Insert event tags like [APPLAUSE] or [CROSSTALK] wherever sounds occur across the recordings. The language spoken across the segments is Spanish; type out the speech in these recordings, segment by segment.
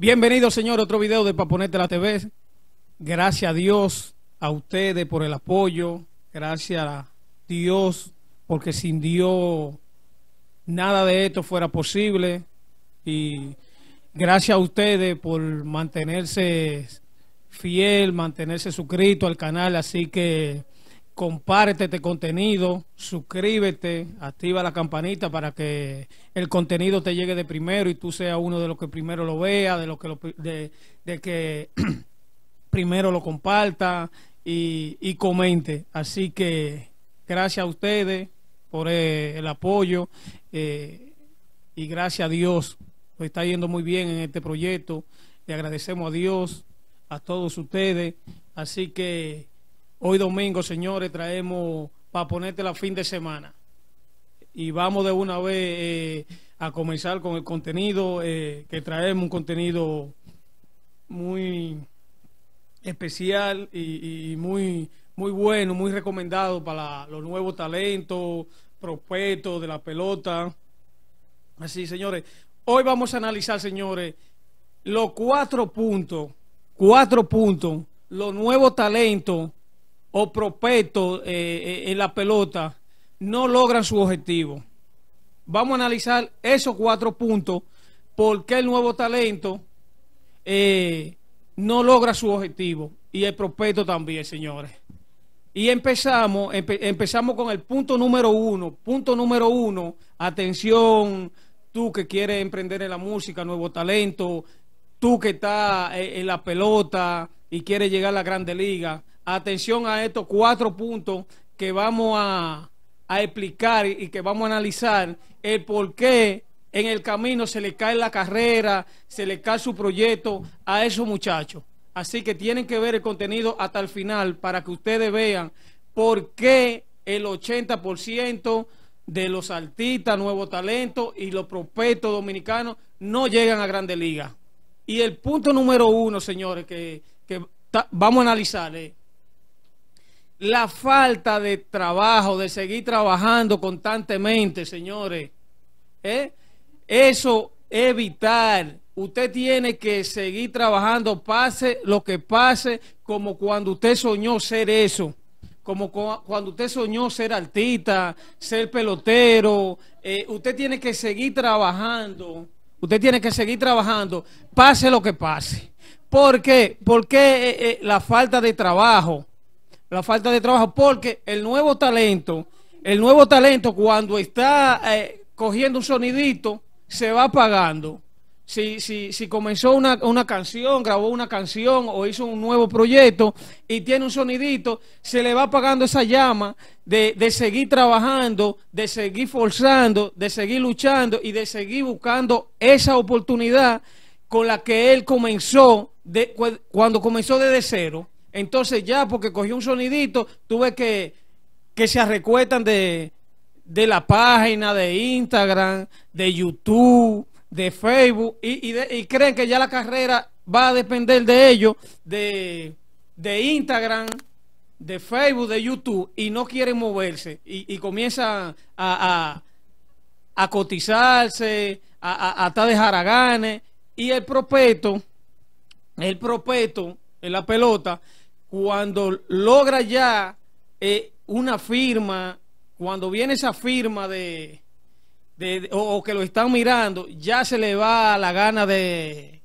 Bienvenido, señor, otro video de Paponete la TV. Gracias a Dios, a ustedes por el apoyo. Gracias a Dios, porque sin Dios nada de esto fuera posible. Y gracias a ustedes por mantenerse fiel, mantenerse suscrito al canal. Así que comparte este contenido, suscríbete, activa la campanita para que el contenido te llegue de primero y tú seas uno de los que primero lo vea, de los que, de, que [CLEARS THROAT] primero lo comparta y, comente. Así que gracias a ustedes por eh, el apoyo eh, y gracias a Dios. Pues está yendo muy bien en este proyecto. Le agradecemos a Dios, a todos ustedes. Así que Hoy domingo, señores, traemos para ponerte la fin de semana. Y vamos de una vez eh, a comenzar con el contenido, eh, que traemos un contenido muy especial y, muy, muy bueno, muy recomendado para los nuevos talentos, prospectos de la pelota. Así, señores. Hoy vamos a analizar, señores, los cuatro puntos, cuatro puntos, los nuevos talentos o propeto eh, eh, en la pelota no logran su objetivo. Vamos a analizar esos cuatro puntos, porque el nuevo talento eh, no logra su objetivo y el prospecto también, señores. Y empezamos, empezamos con el punto número uno. Punto número uno, atención, tú que quieres emprender en la música, nuevo talento, tú que estás en la pelota y quieres llegar a la grande liga, atención a estos cuatro puntos que vamos a, explicar y que vamos a analizar el por qué en el camino se le cae la carrera, se le cae su proyecto a esos muchachos. Así que tienen que ver el contenido hasta el final para que ustedes vean por qué el 80% de los artistas, nuevos talentos y los prospectos dominicanos no llegan a grandes ligas. Y el punto número uno, señores, que, vamos a analizar la falta de trabajo, de seguir trabajando constantemente, señores. ¿eh? Eso es vital. Usted tiene que seguir trabajando, pase lo que pase, como cuando usted soñó ser eso. Como cuando usted soñó ser artista, ser pelotero. Eh, usted tiene que seguir trabajando. Usted tiene que seguir trabajando, pase lo que pase. ¿Por qué? Porque eh, eh, la falta de trabajo la falta de trabajo, porque el nuevo talento, el nuevo talento cuando está eh, cogiendo un sonidito, se va pagando. Si, si, si comenzó una, una, canción, grabó una canción o hizo un nuevo proyecto y tiene un sonidito, se le va pagando esa llama de, de seguir trabajando, de seguir forzando, de seguir luchando y de seguir buscando esa oportunidad con la que él comenzó de, cuando comenzó desde cero. Entonces ya, porque cogió un sonidito, Tuve que, que se arrecuetan de, de la página, de Instagram, de YouTube, de Facebook, y, creen que ya la carrera va a depender de ellos, de, de Instagram, de Facebook, de YouTube, y no quieren moverse, y, comienzan a, a, cotizarse, a, a, a estar y el propeto, el propeto, en la pelota, cuando logra ya eh, una firma, cuando viene esa firma de, o, que lo están mirando, ya se le va la gana de,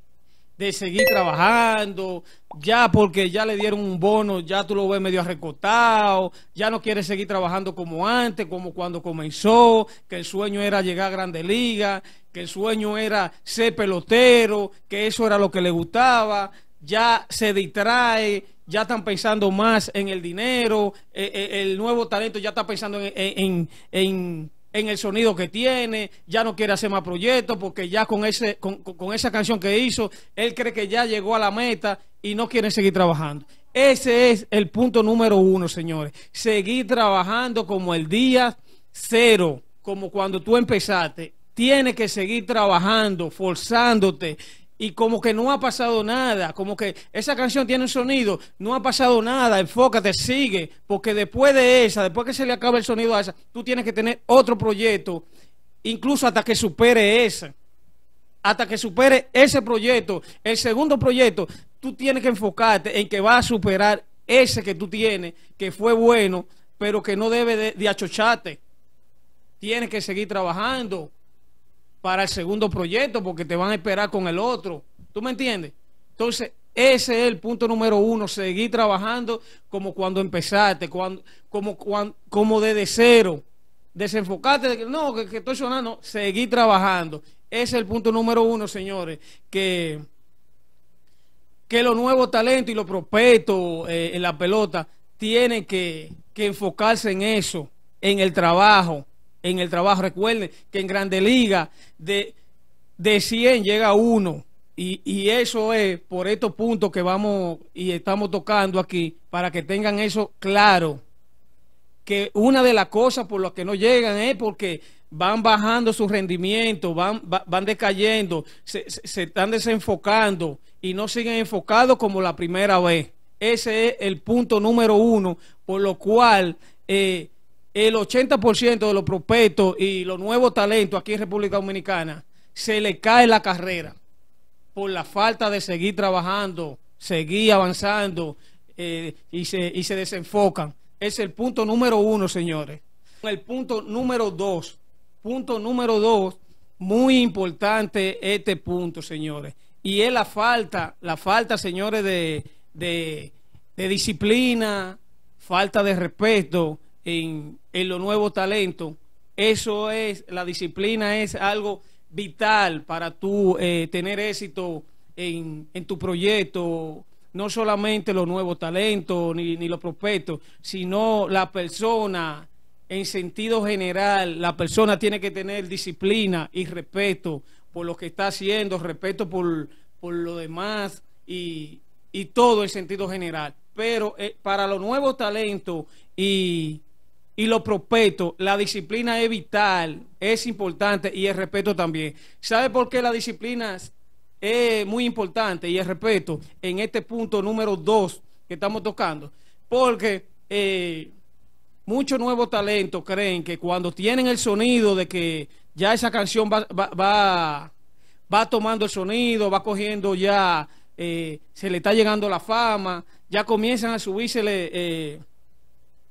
seguir trabajando, ya porque ya le dieron un bono, ya tú lo ves medio arrecotado, ya no quiere seguir trabajando como antes, como cuando comenzó, que el sueño era llegar a Grandes Ligas, que el sueño era ser pelotero, que eso era lo que le gustaba, ya se distrae ya están pensando más en el dinero, eh, eh, el nuevo talento ya está pensando en, el sonido que tiene, ya no quiere hacer más proyectos porque ya con, ese, con, con esa canción que hizo, él cree que ya llegó a la meta y no quiere seguir trabajando. Ese es el punto número uno, señores. Seguir trabajando como el día cero, como cuando tú empezaste. Tienes que seguir trabajando, forzándote y como que no ha pasado nada, como que esa canción tiene un sonido, no ha pasado nada, enfócate, sigue, porque después de esa, después que se le acabe el sonido a esa, tú tienes que tener otro proyecto, incluso hasta que supere esa, hasta que supere ese proyecto, el segundo proyecto, tú tienes que enfocarte en que va a superar ese que tú tienes, que fue bueno, pero que no debe de, de achocharte. Tienes que seguir trabajando para el segundo proyecto porque te van a esperar con el otro. ¿Tú me entiendes? Entonces, ese es el punto número uno, seguir trabajando como cuando empezaste, cuando, como, cuando, como desde cero. Desenfocarte no, que, estoy sonando, seguir trabajando. Ese es el punto número uno, señores, que, que los nuevos talentos y los prospectos eh, en la pelota tienen que, que enfocarse en eso, en el trabajo, en el trabajo. Recuerden que en Grande Liga de, de 100 llega uno. Y, y, eso es por estos puntos que vamos y estamos tocando aquí, para que tengan eso claro. Que una de las cosas por las que no llegan es porque van bajando su rendimiento, van, van decayendo, se, se, están desenfocando y no siguen enfocados como la primera vez. Ese es el punto número uno, por lo cual eh, el 80% de los prospectos y los nuevos talentos aquí en República Dominicana se le cae la carrera por la falta de seguir trabajando, seguir avanzando eh, y, se, y se desenfocan. Es el punto número uno, señores. El punto número dos, punto número dos, muy importante este punto, señores. Y es la falta, la falta, señores, de disciplina, falta de respeto en, los nuevos talentos. Eso es, la disciplina es algo vital para tú eh, tener éxito en, en, tu proyecto, no solamente los nuevos talentos ni, ni los prospectos, sino la persona en sentido general, la persona tiene que tener disciplina y respeto por lo que está haciendo, respeto por, lo demás y, todo en sentido general. Pero eh, para los nuevos talentos y y lo propeto, la disciplina es vital, es importante y el respeto también. ¿Sabe por qué la disciplina es muy importante y el respeto en este punto número dos que estamos tocando? Porque eh, muchos nuevos talentos creen que cuando tienen el sonido de que ya esa canción va, va, va, tomando el sonido, va cogiendo ya, eh, se le está llegando la fama, ya comienzan a subirse... Eh,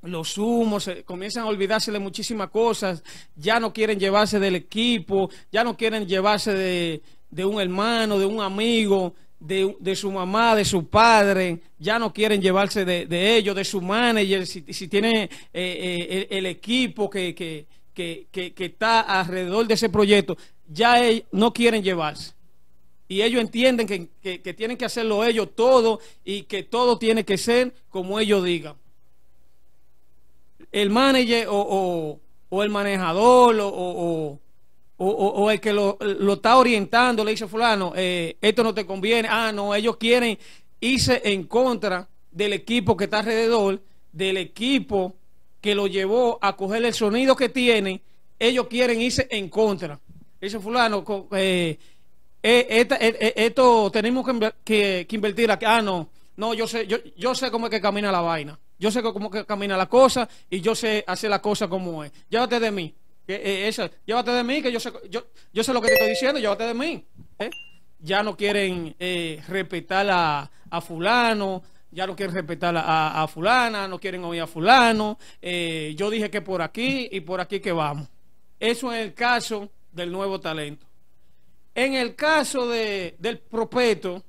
los humos, eh, comienzan a olvidarse de muchísimas cosas, ya no quieren llevarse del equipo, ya no quieren llevarse de, un hermano, de un amigo, de, su mamá, de su padre, ya no quieren llevarse de, ellos, de su manager, si, si tiene eh, eh, el, equipo que, está alrededor de ese proyecto, ya no quieren llevarse. Y ellos entienden que tienen que hacerlo ellos todo y que todo tiene que ser como ellos digan el manager o, el manejador o, el que lo, está orientando le dice fulano, eh, esto no te conviene, ah, no, ellos quieren irse en contra del equipo que está alrededor, del equipo que lo llevó a coger el sonido que tiene, ellos quieren irse en contra. Dice fulano, eh, eh, esto tenemos que, invertir aquí, ah, no, no, yo sé, yo, yo sé cómo es que camina la vaina. Yo sé cómo camina la cosa y yo sé hacer la cosa como es. Llévate de mí. Eh, esa, llévate de mí, que yo sé, yo, yo sé lo que te estoy diciendo, llévate de mí. ¿eh? Ya no quieren eh, respetar a, fulano, ya no quieren respetar a, a, fulana, no quieren oír a fulano. yo dije que por aquí y por aquí que vamos. Eso es el caso del nuevo talento. En el caso de, del propeto,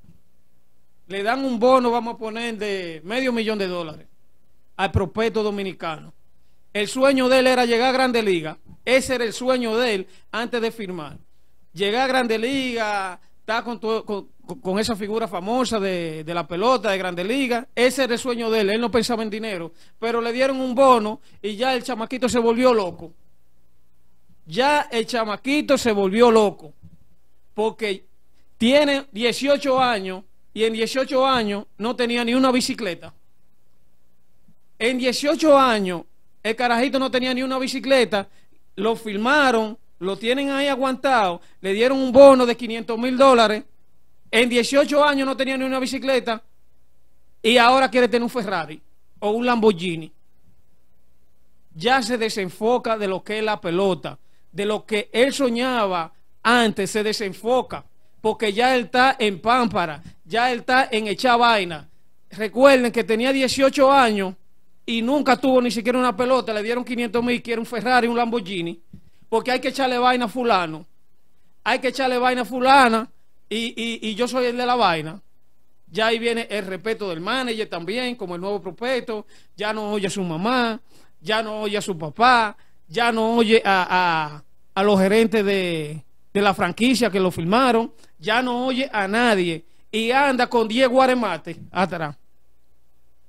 le dan un bono, vamos a poner, de medio millón de dólares al prospecto dominicano. El sueño de él era llegar a Grande Liga. Ese era el sueño de él antes de firmar. Llegar a Grande Liga, estar con, con, con, esa figura famosa de, de, la pelota de Grande Liga. Ese era el sueño de él. Él no pensaba en dinero. Pero le dieron un bono y ya el chamaquito se volvió loco. Ya el chamaquito se volvió loco. Porque tiene 18 años y en 18 años no tenía ni una bicicleta. En 18 años, el carajito no tenía ni una bicicleta, lo filmaron, lo tienen ahí aguantado, le dieron un bono de 500 mil dólares, en 18 años no tenía ni una bicicleta y ahora quiere tener un Ferrari o un Lamborghini. Ya se desenfoca de lo que es la pelota, de lo que él soñaba antes, se desenfoca, porque ya él está en pámpara, ya él está en echar vaina. Recuerden que tenía 18 años y nunca tuvo ni siquiera una pelota, le dieron 500 mil, quiere un Ferrari, un Lamborghini, porque hay que echarle vaina a fulano, hay que echarle vaina a fulana y, yo soy el de la vaina. Ya ahí viene el respeto del manager también, como el nuevo prospecto, ya no oye a su mamá, ya no oye a su papá, ya no oye a, a, los gerentes de, la franquicia que lo firmaron, ya no oye a nadie y anda con 10 guaremates atrás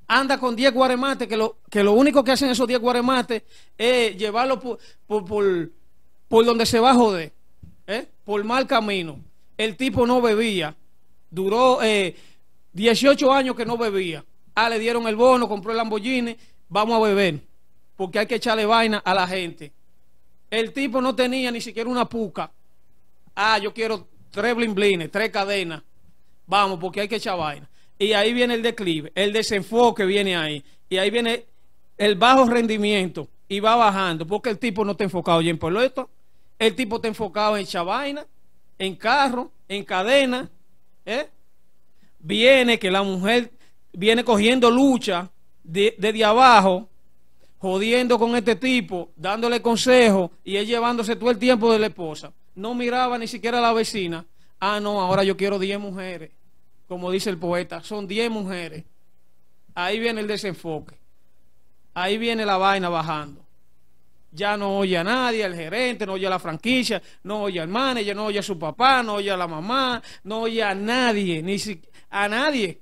anda con 10 guaremates, que lo, que lo único que hacen esos 10 guaremates es llevarlo por, por, donde se va a joder, ¿eh? por mal camino. El tipo no bebía, duró 18 eh, años que no bebía. Ah, le dieron el bono, compró el Lamborghini, vamos a beber, porque hay que echarle vaina a la gente. El tipo no tenía ni siquiera una puca. Ah, yo quiero tres blimblines, tres cadenas. Vamos, porque hay que echar vaina y ahí viene el declive, el desenfoque viene ahí, y ahí viene el bajo rendimiento y va bajando, porque el tipo no está enfocado ya en esto el tipo está enfocado en chavaina, en carro, en cadena, ¿eh? viene que la mujer viene cogiendo lucha de, desde abajo, jodiendo con este tipo, dándole consejo y él llevándose todo el tiempo de la esposa. No miraba ni siquiera a la vecina. Ah, no, ahora yo quiero 10 mujeres como dice el poeta, son 10 mujeres. Ahí viene el desenfoque. Ahí viene la vaina bajando. Ya no oye a nadie, El gerente, no oye a la franquicia, no oye al manager, no oye a su papá, no oye a la mamá, no oye a nadie, ni si, a nadie,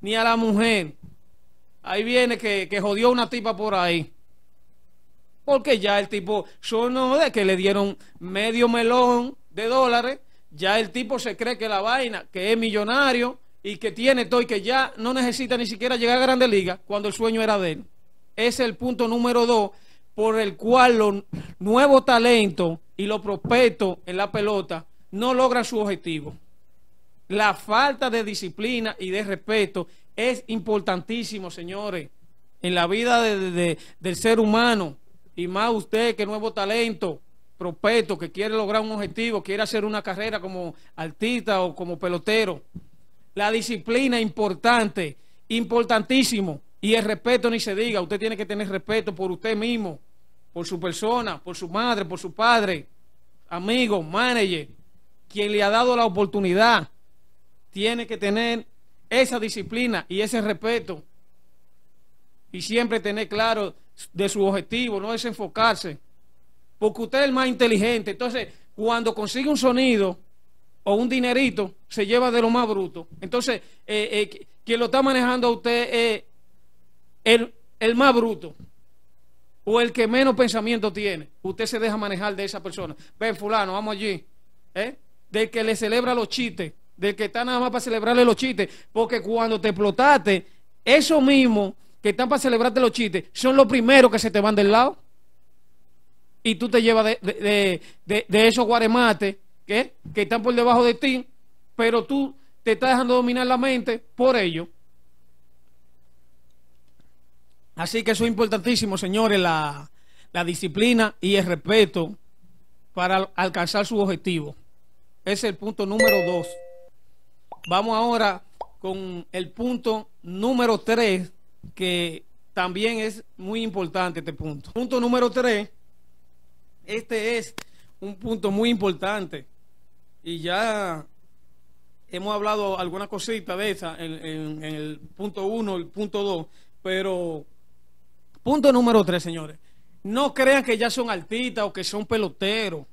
ni a la mujer. Ahí viene que, que jodió una tipa por ahí porque ya el tipo sonó de que le dieron medio melón de dólares ya el tipo se cree que la vaina, que es millonario y que tiene todo y que ya no necesita ni siquiera llegar a Grandes liga cuando el sueño era de él. Es el punto número dos por el cual los nuevos talentos y los prospectos en la pelota no logran su objetivo. La falta de disciplina y de respeto es importantísimo, señores, en la vida del ser humano. Y más usted que nuevo talento prospecto que quiere lograr un objetivo, quiere hacer una carrera como artista o como pelotero. La disciplina importante, importantísimo. Y el respeto ni se diga, usted tiene que tener respeto por usted mismo, por su persona, por su madre, por su padre, amigo, manager, quien le ha dado la oportunidad. Tiene que tener esa disciplina y ese respeto. Y siempre tener claro de su objetivo, no desenfocarse porque usted es el más inteligente. Entonces, cuando consigue un sonido o un dinerito, se lleva de lo más bruto. Entonces, eh, eh, quien lo está manejando a usted es el, más bruto o el que menos pensamiento tiene. Usted se deja manejar de esa persona. Ven, fulano, vamos allí. ¿eh? Del que le celebra los chistes, del que está nada más para celebrarle los chistes, porque cuando te explotaste, eso mismo que están para celebrarte los chistes, son los primeros que se te van del lado y tú te llevas de, esos guaremates que están por debajo de ti, pero tú te estás dejando dominar la mente por ello. Así que eso es importantísimo, señores, la, la disciplina y el respeto para alcanzar su objetivo. es el punto número dos. Vamos ahora con el punto número tres, que también es muy importante este punto. Punto número tres este es un punto muy importante. Y ya hemos hablado Alguna cosita de esa en, el punto uno, el punto dos pero punto número tres señores. No crean que ya son artistas o que son peloteros,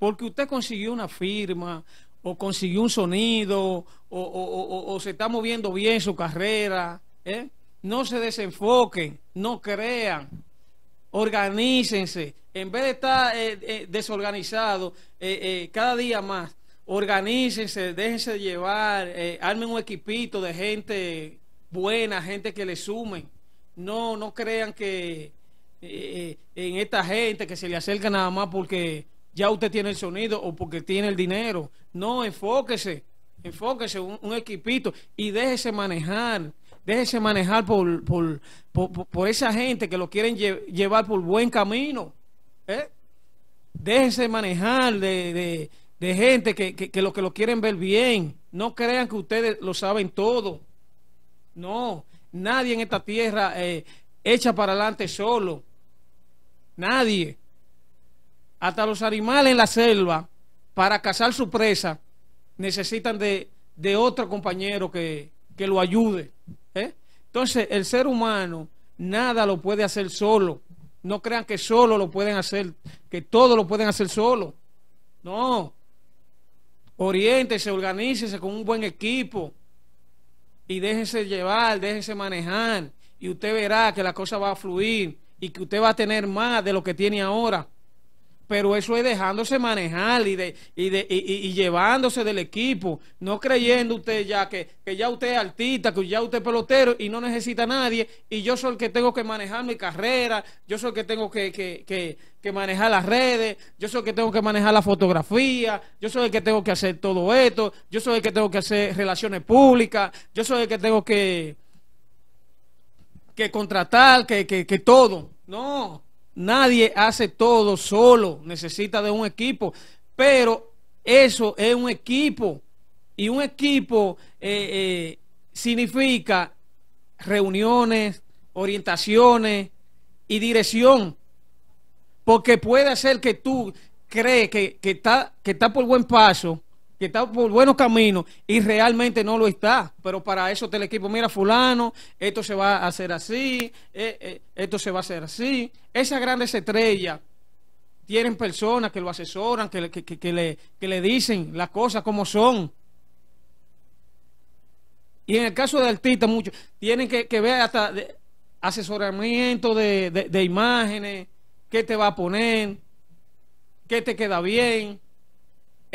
porque usted consiguió una firma o consiguió un sonido o, se está moviendo bien su carrera. ¿eh? No se desenfoquen, no crean, organícense en vez de estar eh, eh, desorganizado eh, cada día más, organícense, déjense llevar, armen un equipito de gente buena, gente que le sume. No, no crean que en esta gente que se le acerca nada más porque ya usted tiene el sonido o porque tiene el dinero. No, enfóquese, enfóquese un, equipito y déjese manejar déjese manejar por, por, esa gente que lo quieren llevar por buen camino. ¿Eh? déjense manejar de, gente que, que, que, lo que lo quieren ver bien. No crean que ustedes lo saben todo. No, nadie en esta tierra eh, echa para adelante solo. Nadie. Hasta los animales en la selva, para cazar su presa, necesitan de, otro compañero que, lo ayude. ¿Eh? Entonces, el ser humano nada lo puede hacer solo. No crean que solo lo pueden hacer, que todo lo pueden hacer solo. No. Oriéntese, organícese con un buen equipo y déjense llevar, déjense manejar y usted verá que la cosa va a fluir y que usted va a tener más de lo que tiene ahora pero eso es dejándose manejar y, de, y, de, y, y, llevándose del equipo, no creyendo usted ya que, ya usted es artista, que ya usted es pelotero y no necesita a nadie, y yo soy el que tengo que manejar mi carrera, yo soy el que tengo que, que, que, que manejar las redes, yo soy el que tengo que manejar la fotografía, yo soy el que tengo que hacer todo esto, yo soy el que tengo que hacer relaciones públicas, yo soy el que tengo que, que contratar, que, que, que todo. No, Nadie hace todo solo, necesita de un equipo, pero eso es un equipo y un equipo eh, eh, significa reuniones, orientaciones y dirección, porque puede ser que tú crees que, que, está, que está por buen paso que está por buenos caminos y realmente no lo está. Pero para eso te el equipo, mira fulano, esto se va a hacer así, eh, eh, esto se va a hacer así. Esas grandes estrellas tienen personas que lo asesoran, que, le, le dicen las cosas como son. Y en el caso de artistas, muchos tienen que, ver hasta asesoramiento de, de imágenes, qué te va a poner, qué te queda bien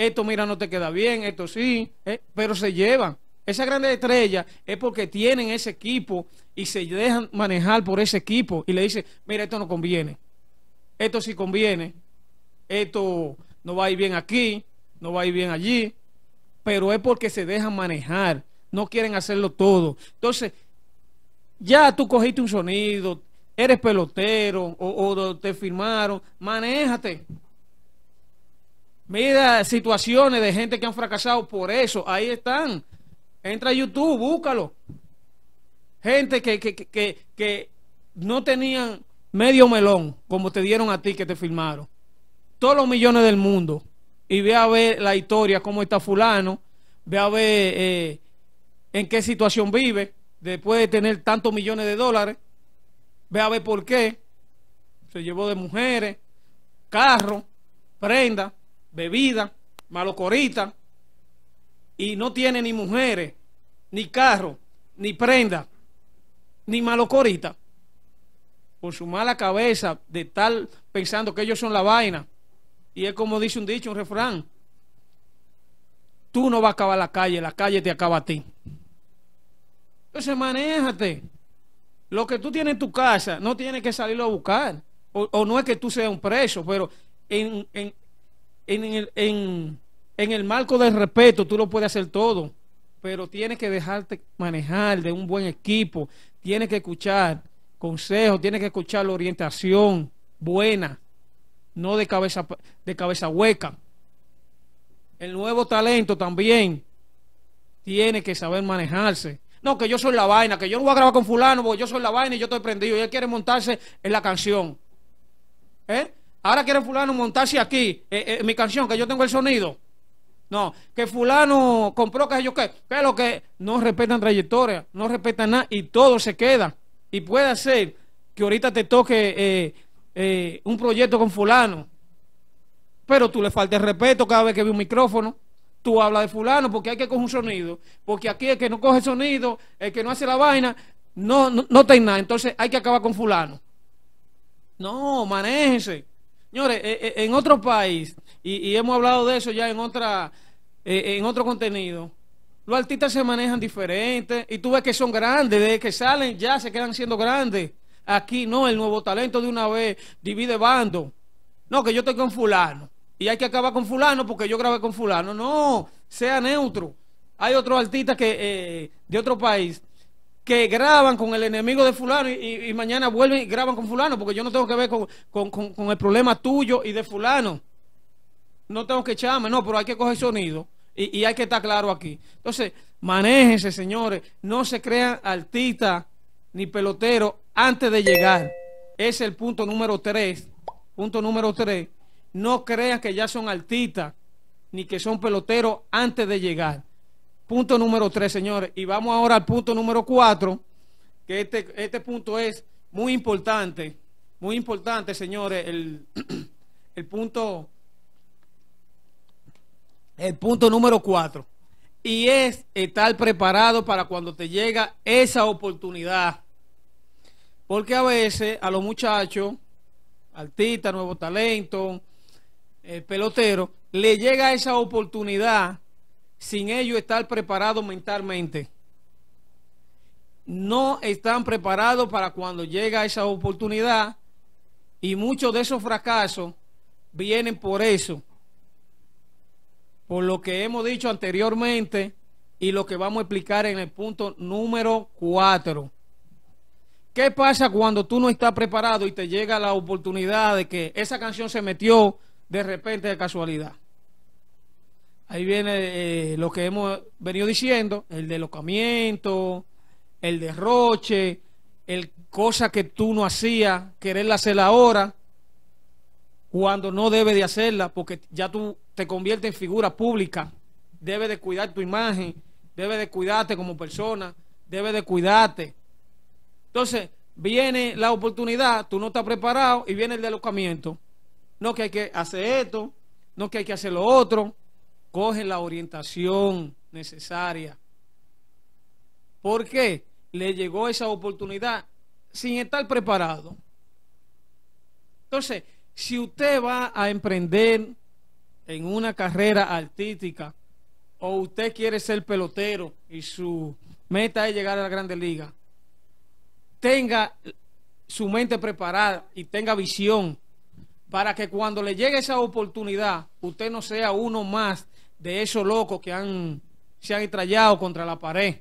esto mira no te queda bien, esto sí, eh, pero se llevan. ...esa grande estrella... es porque tienen ese equipo y se dejan manejar por ese equipo y le dicen, mira, esto no conviene, esto sí conviene, esto no va a ir bien aquí, no va a ir bien allí, pero es porque se dejan manejar, no quieren hacerlo todo. Entonces, ya tú cogiste un sonido, eres pelotero o, o te firmaron, manéjate. Mira situaciones de gente que han fracasado por eso. Ahí están. Entra a YouTube, búscalo. Gente que, que, que, no tenían medio melón, como te dieron a ti que te firmaron. Todos los millones del mundo. Y ve a ver la historia, cómo está fulano. Ve a ver eh, en qué situación vive después de tener tantos millones de dólares. Ve a ver por qué. Se llevó de mujeres, carro, prenda bebida, malocorita, y no tiene ni mujeres, ni carro, ni prenda, ni malocorita, por su mala cabeza de estar pensando que ellos son la vaina. Y es como dice un dicho, un refrán, tú no vas a acabar la calle, la calle te acaba a ti. Entonces manéjate. Lo que tú tienes en tu casa no tienes que salirlo a buscar. O, o no es que tú seas un preso, pero en, en, en el, marco del respeto tú lo puedes hacer todo, pero tienes que dejarte manejar de un buen equipo, tienes que escuchar consejos, tienes que escuchar la orientación buena, no de cabeza, de cabeza hueca. El nuevo talento también tiene que saber manejarse. No, que yo soy la vaina, que yo no voy a grabar con fulano porque yo soy la vaina y yo estoy prendido y él quiere montarse en la canción. ¿Eh? Ahora quiere fulano montarse aquí, eh, eh, mi canción, que yo tengo el sonido. No, que fulano compró que yo qué, que que no respetan trayectoria, no respetan nada y todo se queda. Y puede ser que ahorita te toque eh, un proyecto con fulano, pero tú le faltes respeto cada vez que ve un micrófono. Tú hablas de fulano porque hay que coger un sonido, porque aquí el que no coge sonido, el que no hace la vaina, no, no, no tiene nada. Entonces hay que acabar con fulano. No, manéjense. Señores, eh, eh, en otro país, y, hemos hablado de eso ya en, otra, eh, en otro contenido, los artistas se manejan diferente y tú ves que son grandes, desde que salen ya se quedan siendo grandes. Aquí no, el nuevo talento de una vez divide bando. No, que yo estoy con fulano y hay que acabar con fulano porque yo grabé con fulano. No, sea neutro. Hay otros artistas que de otro país que graban con el enemigo de fulano y, mañana vuelven y graban con fulano, porque yo no tengo que ver con, el problema tuyo y de fulano. No tengo que echarme, no, pero hay que coger sonido y, hay que estar claro aquí. Entonces, manéjense, señores, no se crean artistas ni peloteros antes de llegar. Es el punto número tres. Punto número tres. No crean que ya son artistas ni que son peloteros antes de llegar punto número tres, señores. Y vamos ahora al punto número cuatro, que este, este punto es muy importante, muy importante, señores. [CLEARS THROAT] El, punto, el punto número cuatro. Y es estar preparado para cuando te llega esa oportunidad. Porque a veces a los muchachos, artistas, nuevo talento, el eh, pelotero, le llega esa oportunidad sin ellos estar preparados mentalmente. No están preparados para cuando llega esa oportunidad y muchos de esos fracasos vienen por eso, por lo que hemos dicho anteriormente y lo que vamos a explicar en el punto número 4. ¿Qué pasa cuando tú no estás preparado y te llega la oportunidad de que esa canción se metió de repente de casualidad? Ahí viene eh, lo que hemos venido diciendo, el delocamiento, el derroche, el cosa que tú no hacías, quererla hacer ahora, cuando no debe de hacerla, porque ya tú te conviertes en figura pública, debe de cuidar tu imagen, debe de cuidarte como persona, debe de cuidarte. Entonces, viene la oportunidad, tú no estás preparado y viene el delocamiento. No que hay que hacer esto, no que hay que hacer lo otro coge la orientación necesaria. ¿Por qué? Le llegó esa oportunidad sin estar preparado. Entonces, si usted va a emprender en una carrera artística o usted quiere ser pelotero y su meta es llegar a la Grande Liga, tenga su mente preparada y tenga visión para que cuando le llegue esa oportunidad, usted no sea uno más de esos locos que han, se han estrellado contra la pared,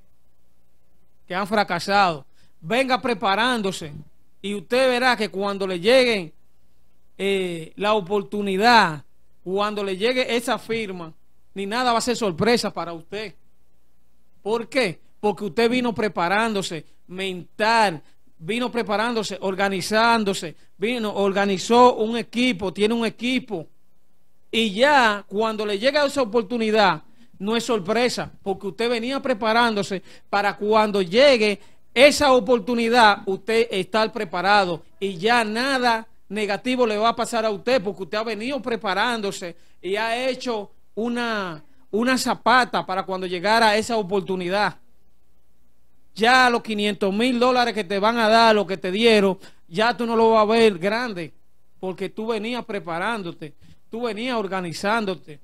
que han fracasado. Venga preparándose y usted verá que cuando le llegue... Eh, la oportunidad, cuando le llegue esa firma, ni nada va a ser sorpresa para usted. ¿Por qué? Porque usted vino preparándose mental, vino preparándose, organizándose, vino, organizó un equipo, tiene un equipo. Y ya cuando le llega esa oportunidad, no es sorpresa, porque usted venía preparándose para cuando llegue esa oportunidad, usted estar preparado y ya nada negativo le va a pasar a usted, porque usted ha venido preparándose y ha hecho una, una zapata para cuando llegara esa oportunidad. Ya los 500 mil dólares que te van a dar, lo que te dieron, ya tú no lo vas a ver grande, porque tú venías preparándote tú venías organizándote.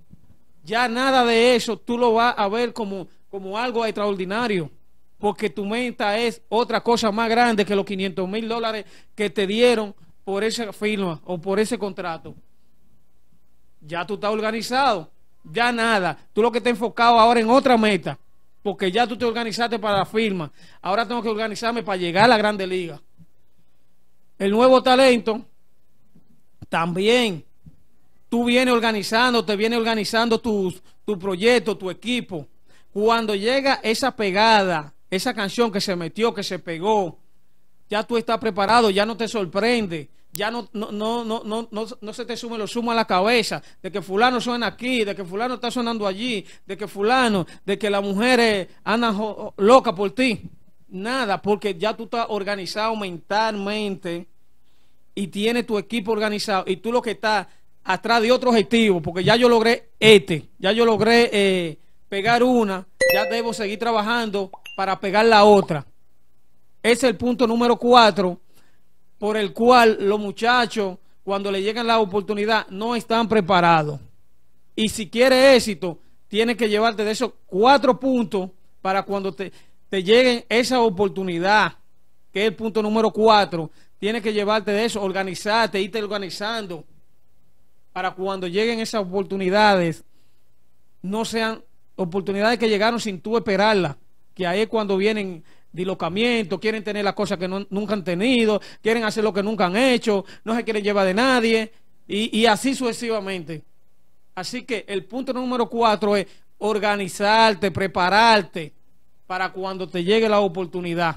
Ya nada de eso tú lo vas a ver como, como algo extraordinario, porque tu meta es otra cosa más grande que los 500 mil dólares que te dieron por esa firma o por ese contrato. Ya tú estás organizado, ya nada. Tú lo que te enfocado ahora en otra meta, porque ya tú te organizaste para la firma. Ahora tengo que organizarme para llegar a la Grande Liga. El nuevo talento también Tú vienes organizando, te vienes organizando tus, tu proyecto, tu equipo. Cuando llega esa pegada, esa canción que se metió, que se pegó, ya tú estás preparado, ya no te sorprende, ya no, no, no, no, no, se te sume lo suma a la cabeza de que fulano suena aquí, de que fulano está sonando allí, de que fulano, de que las mujeres andan loca por ti. Nada, porque ya tú estás organizado mentalmente y tienes tu equipo organizado y tú lo que estás atrás de otro objetivo, porque ya yo logré este, ya yo logré eh, pegar una, ya debo seguir trabajando para pegar la otra. Es el punto número cuatro por el cual los muchachos, cuando le llegan la oportunidad, no están preparados. Y si quiere éxito, tiene que llevarte de esos cuatro puntos para cuando te, te lleguen esa oportunidad, que es el punto número cuatro. Tienes que llevarte de eso, organizarte, irte organizando para cuando lleguen esas oportunidades, no sean oportunidades que llegaron sin tú esperarlas, que ahí es cuando vienen dilocamientos, quieren tener las cosas que nunca han tenido, quieren hacer lo que nunca han hecho, no se quieren llevar de nadie, y, y así sucesivamente. Así que el punto número cuatro es organizarte, prepararte para cuando te llegue la oportunidad.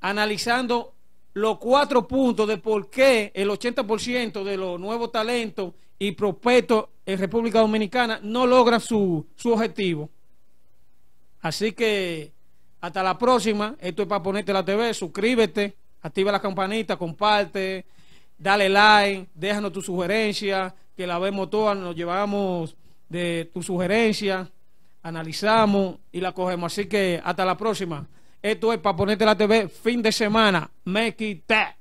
Analizando los cuatro puntos de por qué el 80% de los nuevos talentos y prospectos en República Dominicana no logran su, objetivo. Así que hasta la próxima. Esto es para ponerte la TV. Suscríbete, activa la campanita, comparte, dale like, déjanos tu sugerencia, que la vemos todas, nos llevamos de tu sugerencia, analizamos y la cogemos. Así que hasta la próxima. Esto es para ponerte la TV fin de semana. Me quité.